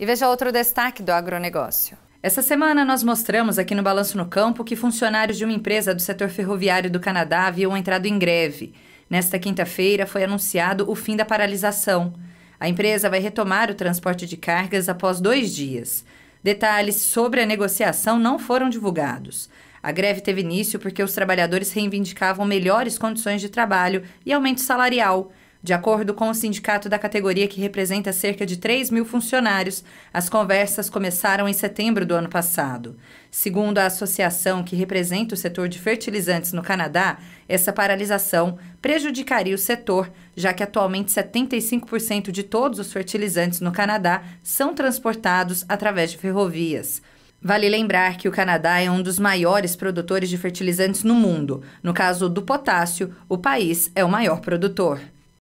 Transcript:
E veja outro destaque do agronegócio. Essa semana nós mostramos aqui no Balanço no Campo que funcionários de uma empresa do setor ferroviário do Canadá haviam entrado em greve. Nesta quinta-feira foi anunciado o fim da paralisação. A empresa vai retomar o transporte de cargas após dois dias. Detalhes sobre a negociação não foram divulgados. A greve teve início porque os trabalhadores reivindicavam melhores condições de trabalho e aumento salarial. De acordo com o sindicato da categoria, que representa cerca de 3 mil funcionários, as conversas começaram em setembro do ano passado. Segundo a associação que representa o setor de fertilizantes no Canadá, essa paralisação prejudicaria o setor, já que atualmente 75% de todos os fertilizantes no Canadá são transportados através de ferrovias. Vale lembrar que o Canadá é um dos maiores produtores de fertilizantes no mundo. No caso do potássio, o país é o maior produtor.